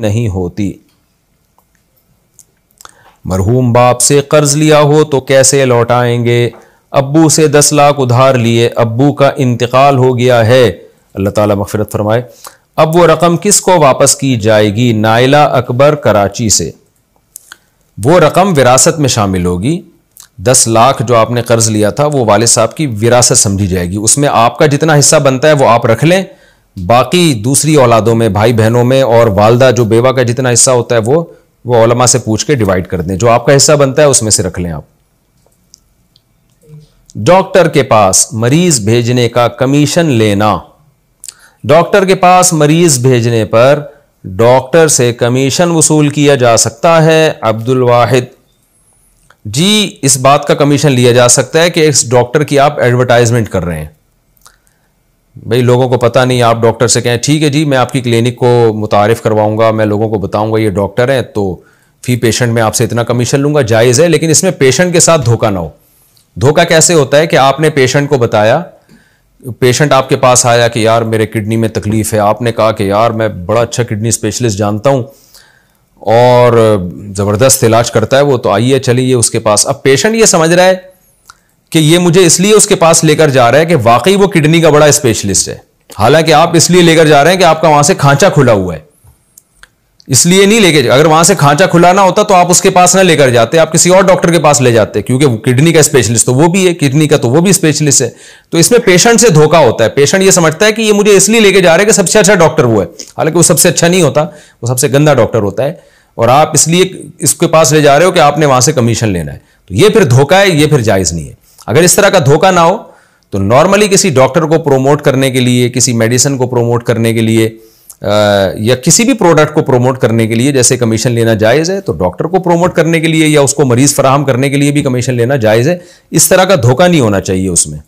नहीं होती मरहूम बाप से कर्ज लिया हो तो कैसे लौटाएंगे अब्बू से दस लाख उधार लिए अब्बू का इंतकाल हो गया है अल्लाह ताला मगफरत फरमाए अब वो रकम किस को वापस की जाएगी नाइला अकबर कराची से वो रकम विरासत में शामिल होगी दस लाख जो आपने कर्ज लिया था वो वाले साहब की विरासत समझी जाएगी उसमें आपका जितना हिस्सा बनता है वो आप रख लें बाकी दूसरी औलादों में भाई बहनों में और वालदा जो बेवा का जितना हिस्सा होता है वो वो ओलमा से पूछ के डिवाइड कर दें जो आपका हिस्सा बनता है उसमें से रख लें आप डॉक्टर के पास मरीज भेजने का कमीशन लेना डॉक्टर के पास मरीज भेजने पर डॉक्टर से कमीशन वसूल किया जा सकता है अब्दुल वाहिद जी इस बात का कमीशन लिया जा सकता है कि इस डॉक्टर की आप एडवर्टाइजमेंट कर रहे हैं भाई लोगों को पता नहीं आप डॉक्टर से कहें ठीक है जी मैं आपकी क्लिनिक को मुतारफ़ करवाऊँगा मैं लोगों को बताऊँगा ये डॉक्टर हैं तो फ़ी पेशेंट में आपसे इतना कमीशन लूँगा जायज़ है लेकिन इसमें पेशेंट के साथ धोखा ना हो धोखा कैसे होता है कि आपने पेशेंट को बताया पेशेंट आपके पास आया कि यार मेरे किडनी में तकलीफ़ है आपने कहा कि यार मैं बड़ा अच्छा किडनी स्पेशलिस्ट जानता हूँ और ज़बरदस्त इलाज करता है वो तो आइए चलिए उसके पास अब पेशेंट ये समझ रहा है कि ये मुझे इसलिए उसके पास लेकर जा रहा है कि वाकई वो किडनी का बड़ा स्पेशलिस्ट है हालांकि आप इसलिए लेकर जा रहे हैं कि आपका वहां से खांचा खुला हुआ है इसलिए नहीं लेके अगर वहां से खांचा खुला ना होता तो आप उसके पास ना लेकर जाते आप किसी और डॉक्टर के पास ले जाते क्योंकि किडनी का स्पेशलिस्ट तो वो भी है किडनी का तो वो भी स्पेशलिस्ट है तो इसमें पेशेंट से धोखा होता है पेशेंट ये समझता है कि ये मुझे इसलिए लेके जा रहे हैं कि सबसे अच्छा डॉक्टर वो है हालांकि वो सबसे अच्छा नहीं होता वो सबसे गंदा डॉक्टर होता है और आप इसलिए इसके पास ले जा रहे हो कि आपने वहां से कमीशन लेना है तो ये फिर धोखा है ये फिर जायज नहीं है अगर इस तरह का धोखा ना हो तो नॉर्मली किसी डॉक्टर को प्रोमोट करने के लिए किसी मेडिसिन को प्रोमोट करने के लिए या किसी भी प्रोडक्ट को प्रोमोट करने के लिए जैसे कमीशन लेना जायज़ है तो डॉक्टर को प्रोमोट करने के लिए या उसको मरीज़ फराहम करने के लिए भी कमीशन लेना जायज़ है इस तरह का धोखा नहीं होना चाहिए उसमें